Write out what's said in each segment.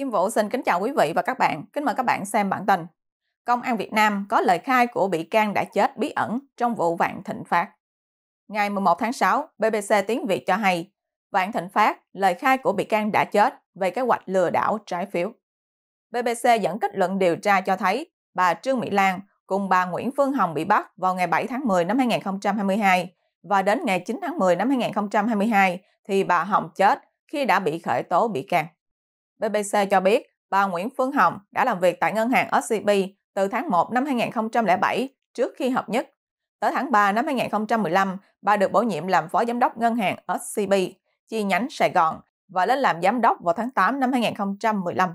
Kim Vũ xin kính chào quý vị và các bạn. Kính mời các bạn xem bản tin. Công an Việt Nam có lời khai của bị can đã chết bí ẩn trong vụ Vạn Thịnh Phát. Ngày 11 tháng 6, BBC Tiếng Việt cho hay Vạn Thịnh Phát, lời khai của bị can đã chết về kế hoạch lừa đảo trái phiếu. BBC dẫn kết luận điều tra cho thấy bà Trương Mỹ Lan cùng bà Nguyễn Phương Hồng bị bắt vào ngày 7 tháng 10 năm 2022 và đến ngày 9 tháng 10 năm 2022 thì bà Hồng chết khi đã bị khởi tố bị can. BBC cho biết bà Nguyễn Phương Hồng đã làm việc tại ngân hàng SCB từ tháng 1 năm 2007 trước khi hợp nhất. Tới tháng 3 năm 2015, bà được bổ nhiệm làm phó giám đốc ngân hàng SCB, chi nhánh Sài Gòn và lên làm giám đốc vào tháng 8 năm 2015.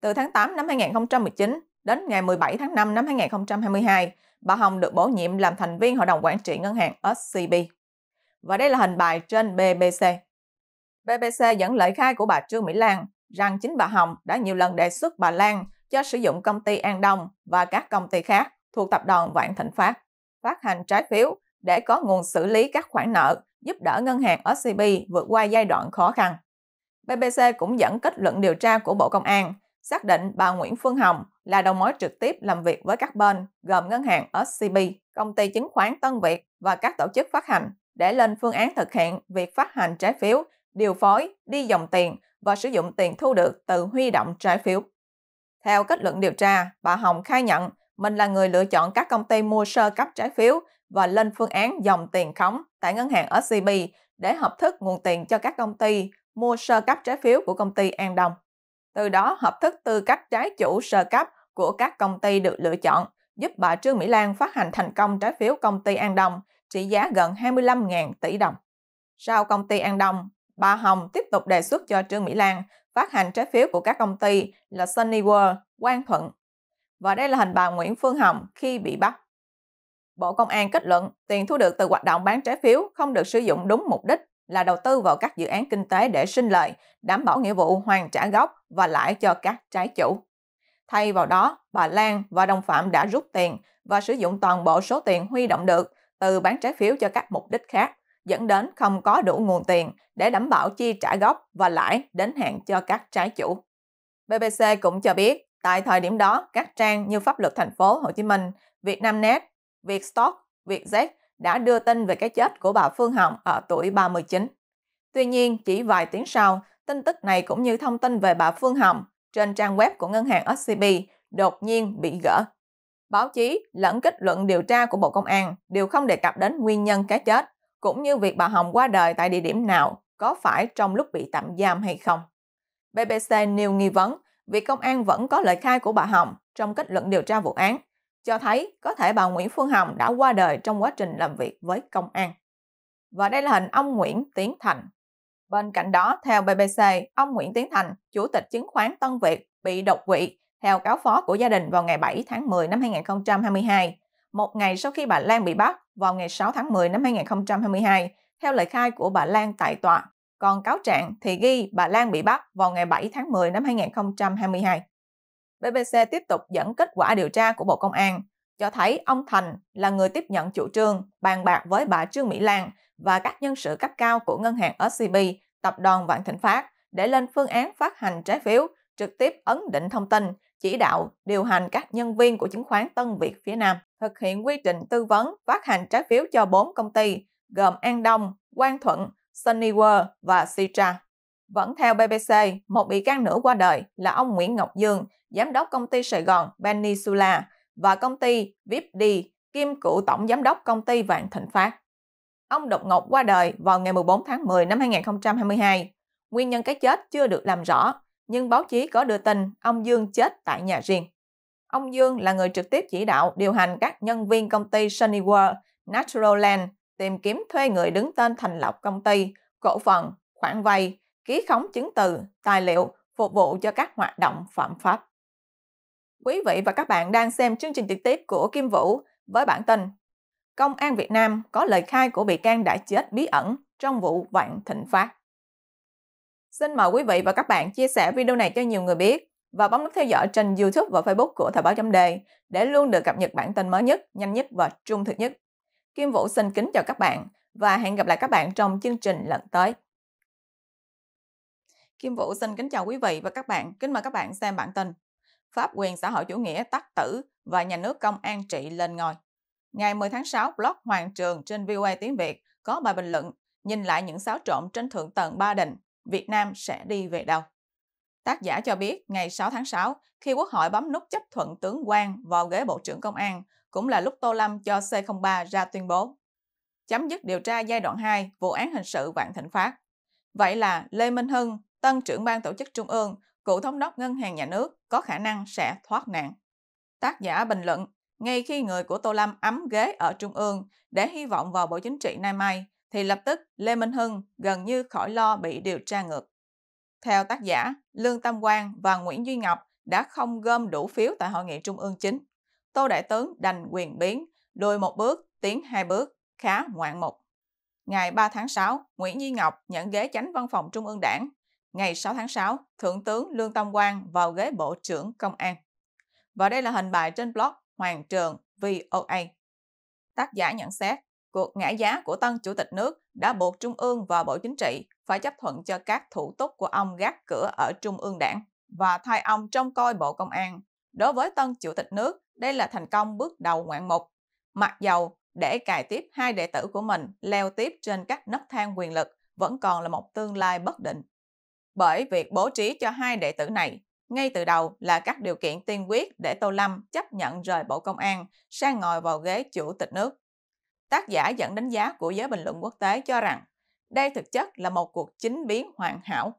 Từ tháng 8 năm 2019 đến ngày 17 tháng 5 năm 2022, bà Hồng được bổ nhiệm làm thành viên Hội đồng Quản trị Ngân hàng SCB. Và đây là hình bài trên BBC. BBC dẫn lời khai của bà Trương Mỹ Lan rằng chính bà Hồng đã nhiều lần đề xuất bà Lan cho sử dụng công ty An Đông và các công ty khác thuộc tập đoàn Vạn Thịnh Phát phát hành trái phiếu để có nguồn xử lý các khoản nợ giúp đỡ ngân hàng SCB vượt qua giai đoạn khó khăn. BBC cũng dẫn kết luận điều tra của Bộ Công an xác định bà Nguyễn Phương Hồng là đầu mối trực tiếp làm việc với các bên gồm ngân hàng SCB, công ty chứng khoán Tân Việt và các tổ chức phát hành để lên phương án thực hiện việc phát hành trái phiếu, điều phối, đi dòng tiền và sử dụng tiền thu được từ huy động trái phiếu. Theo kết luận điều tra, bà Hồng khai nhận mình là người lựa chọn các công ty mua sơ cấp trái phiếu và lên phương án dòng tiền khống tại ngân hàng SCB để hợp thức nguồn tiền cho các công ty mua sơ cấp trái phiếu của công ty An Đông. Từ đó hợp thức tư cách trái chủ sơ cấp của các công ty được lựa chọn, giúp bà Trương Mỹ Lan phát hành thành công trái phiếu công ty An Đông trị giá gần 25.000 tỷ đồng. Sau công ty An Đông, bà Hồng tiếp tục đề xuất cho Trương Mỹ Lan phát hành trái phiếu của các công ty là Sunny World, Quang Thuận. Và đây là hình bà Nguyễn Phương Hồng khi bị bắt. Bộ Công an kết luận tiền thu được từ hoạt động bán trái phiếu không được sử dụng đúng mục đích là đầu tư vào các dự án kinh tế để sinh lợi, đảm bảo nghĩa vụ hoàn trả gốc và lãi cho các trái chủ. Thay vào đó, bà Lan và đồng phạm đã rút tiền và sử dụng toàn bộ số tiền huy động được từ bán trái phiếu cho các mục đích khác, dẫn đến không có đủ nguồn tiền để đảm bảo chi trả gốc và lãi đến hạn cho các trái chủ. BBC cũng cho biết, tại thời điểm đó, các trang như Pháp luật Thành phố Hồ Chí Minh, Vietnamnet, Vietstock, Vietjet đã đưa tin về cái chết của bà Phương Hồng ở tuổi 39. Tuy nhiên, chỉ vài tiếng sau, tin tức này cũng như thông tin về bà Phương Hồng trên trang web của ngân hàng SCB đột nhiên bị gỡ. Báo chí lẫn kết luận điều tra của Bộ Công an đều không đề cập đến nguyên nhân cái chết cũng như việc bà Hồng qua đời tại địa điểm nào có phải trong lúc bị tạm giam hay không. BBC nêu nghi vấn việc công an vẫn có lời khai của bà Hồng trong kết luận điều tra vụ án, cho thấy có thể bà Nguyễn Phương Hồng đã qua đời trong quá trình làm việc với công an. Và đây là hình ông Nguyễn Tiến Thành. Bên cạnh đó, theo BBC, ông Nguyễn Tiến Thành, Chủ tịch chứng khoán Tân Việt, bị độc quỵ theo cáo phó của gia đình vào ngày 7 tháng 10 năm 2022 một ngày sau khi bà Lan bị bắt vào ngày 6 tháng 10 năm 2022, theo lời khai của bà Lan tại tòa. Còn cáo trạng thì ghi bà Lan bị bắt vào ngày 7 tháng 10 năm 2022. BBC tiếp tục dẫn kết quả điều tra của Bộ Công an, cho thấy ông Thành là người tiếp nhận chủ trương bàn bạc với bà Trương Mỹ Lan và các nhân sự cấp cao của ngân hàng SCB, tập đoàn Vạn Thịnh Phát để lên phương án phát hành trái phiếu trực tiếp ấn định thông tin, chỉ đạo, điều hành các nhân viên của chứng khoán Tân Việt phía Nam thực hiện quy trình tư vấn phát hành trái phiếu cho 4 công ty gồm An Đông, Quang Thuận, World và Citra. Vẫn theo BBC, một bị can nữa qua đời là ông Nguyễn Ngọc Dương, giám đốc công ty Sài Gòn Peninsula và công ty VIPD, kiêm cựu tổng giám đốc công ty Vạn Thịnh Phát. Ông đột ngột qua đời vào ngày 14 tháng 10 năm 2022. Nguyên nhân cái chết chưa được làm rõ, nhưng báo chí có đưa tin ông Dương chết tại nhà riêng. Ông Dương là người trực tiếp chỉ đạo điều hành các nhân viên công ty Sunny World, Natural Land tìm kiếm thuê người đứng tên thành lập công ty, cổ phần, khoản vay, ký khống chứng từ, tài liệu phục vụ cho các hoạt động phạm pháp. Quý vị và các bạn đang xem chương trình trực tiếp của Kim Vũ với bản tin Công an Việt Nam có lời khai của bị can đã chết bí ẩn trong vụ Vạn Thịnh Phát. Xin mời quý vị và các bạn chia sẻ video này cho nhiều người biết và bấm nút theo dõi trên YouTube và Facebook của Thời báo chấm đề để luôn được cập nhật bản tin mới nhất, nhanh nhất và trung thực nhất. Kim Vũ xin kính chào các bạn và hẹn gặp lại các bạn trong chương trình lần tới. Kim Vũ xin kính chào quý vị và các bạn, kính mời các bạn xem bản tin. Pháp quyền xã hội chủ nghĩa tắc tử và nhà nước công an trị lên ngôi. Ngày 10 tháng 6, blog Hoàng Trường trên VOA tiếng Việt có bài bình luận nhìn lại những xáo trộn trên thượng tầng Ba Đình Việt Nam sẽ đi về đâu? Tác giả cho biết ngày 6 tháng 6, khi Quốc hội bấm nút chấp thuận tướng Quang vào ghế Bộ trưởng Công an, cũng là lúc Tô Lâm cho C03 ra tuyên bố. Chấm dứt điều tra giai đoạn 2 vụ án hình sự Vạn Thịnh Phát. Vậy là Lê Minh Hưng, tân trưởng ban tổ chức Trung ương, cựu thống đốc Ngân hàng Nhà nước có khả năng sẽ thoát nạn. Tác giả bình luận, ngay khi người của Tô Lâm ấm ghế ở Trung ương để hy vọng vào Bộ Chính trị nay mai, thì lập tức Lê Minh Hưng gần như khỏi lo bị điều tra ngược. Theo tác giả, Lương Tam Quang và Nguyễn Duy Ngọc đã không gom đủ phiếu tại hội nghị trung ương chính. Tô Đại Tướng đành quyền biến, lùi một bước, tiến hai bước, khá ngoạn mục. Ngày 3 tháng 6, Nguyễn Duy Ngọc nhận ghế chánh văn phòng Trung ương Đảng. Ngày 6 tháng 6, Thượng tướng Lương Tam Quang vào ghế Bộ trưởng Công an. Và đây là hình bài trên blog Hoàng Trường VOA. Tác giả nhận xét, cuộc ngã giá của tân chủ tịch nước đã buộc Trung ương và Bộ Chính trị phải chấp thuận cho các thủ tục của ông gác cửa ở Trung ương đảng và thay ông trông coi Bộ Công an. Đối với tân chủ tịch nước, đây là thành công bước đầu ngoạn mục. Mặc dầu để cài tiếp hai đệ tử của mình leo tiếp trên các nấc thang quyền lực vẫn còn là một tương lai bất định. Bởi việc bố trí cho hai đệ tử này ngay từ đầu là các điều kiện tiên quyết để Tô Lâm chấp nhận rời Bộ Công an sang ngồi vào ghế chủ tịch nước. Tác giả dẫn đánh giá của giới bình luận quốc tế cho rằng đây thực chất là một cuộc chính biến hoàn hảo.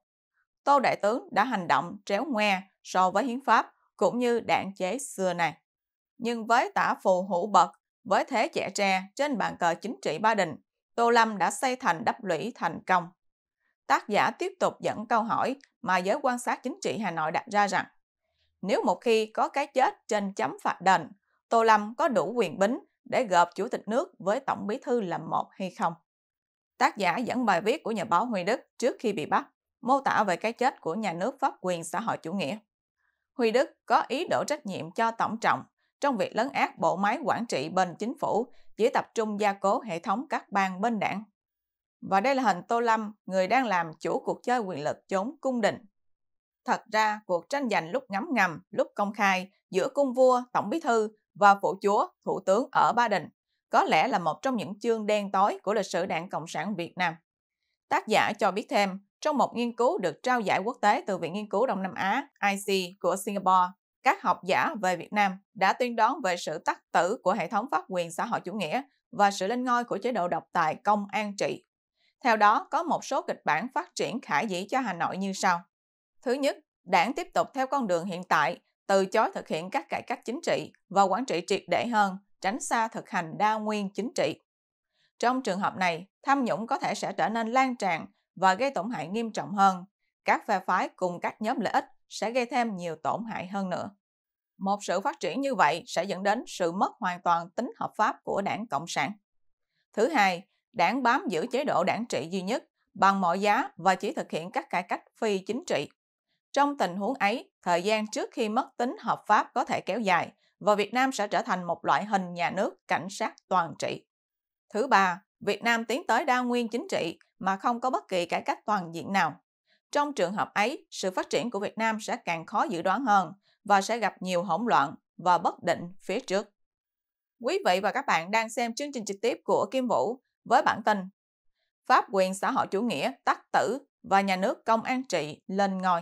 Tô Đại Tướng đã hành động tréo ngoe so với hiến pháp cũng như đạn chế xưa này. Nhưng với tả phù hữu bậc, với thế trẻ tre trên bàn cờ chính trị Ba Đình, Tô Lâm đã xây thành đắp lũy thành công. Tác giả tiếp tục dẫn câu hỏi mà giới quan sát chính trị Hà Nội đặt ra rằng nếu một khi có cái chết trên chấm phạt đền, Tô Lâm có đủ quyền bính để gặp chủ tịch nước với tổng bí thư là một hay không. Tác giả dẫn bài viết của nhà báo Huy Đức trước khi bị bắt, mô tả về cái chết của nhà nước pháp quyền xã hội chủ nghĩa. Huy Đức có ý đổ trách nhiệm cho Tổng trọng trong việc lấn át bộ máy quản trị bên chính phủ, chỉ tập trung gia cố hệ thống các bang bên đảng. Và đây là hình Tô Lâm, người đang làm chủ cuộc chơi quyền lực chống cung đình Thật ra, cuộc tranh giành lúc ngấm ngầm, lúc công khai giữa cung vua, tổng bí thư và phủ chúa, thủ tướng ở Ba Đình có lẽ là một trong những chương đen tối của lịch sử Đảng Cộng sản Việt Nam. Tác giả cho biết thêm, trong một nghiên cứu được trao giải quốc tế từ Viện Nghiên cứu Đông Nam Á IC của Singapore, các học giả về Việt Nam đã tuyên đoán về sự tắc tử của hệ thống pháp quyền xã hội chủ nghĩa và sự lên ngôi của chế độ độc tài công an trị. Theo đó, có một số kịch bản phát triển khả dĩ cho Hà Nội như sau. Thứ nhất, đảng tiếp tục theo con đường hiện tại, từ chối thực hiện các cải cách chính trị và quản trị triệt để hơn, tránh xa thực hành đa nguyên chính trị. Trong trường hợp này, tham nhũng có thể sẽ trở nên lan tràn và gây tổn hại nghiêm trọng hơn. Các phe phái cùng các nhóm lợi ích sẽ gây thêm nhiều tổn hại hơn nữa. Một sự phát triển như vậy sẽ dẫn đến sự mất hoàn toàn tính hợp pháp của đảng Cộng sản. Thứ hai, đảng bám giữ chế độ đảng trị duy nhất bằng mọi giá và chỉ thực hiện các cải cách phi chính trị. Trong tình huống ấy, thời gian trước khi mất tính hợp pháp có thể kéo dài và Việt Nam sẽ trở thành một loại hình nhà nước cảnh sát toàn trị. Thứ ba, Việt Nam tiến tới đa nguyên chính trị mà không có bất kỳ cải cách toàn diện nào. Trong trường hợp ấy, sự phát triển của Việt Nam sẽ càng khó dự đoán hơn và sẽ gặp nhiều hỗn loạn và bất định phía trước. Quý vị và các bạn đang xem chương trình trực tiếp của Kim Vũ với bản tin Pháp quyền xã hội chủ nghĩa tắc tử và nhà nước công an trị lên ngôi.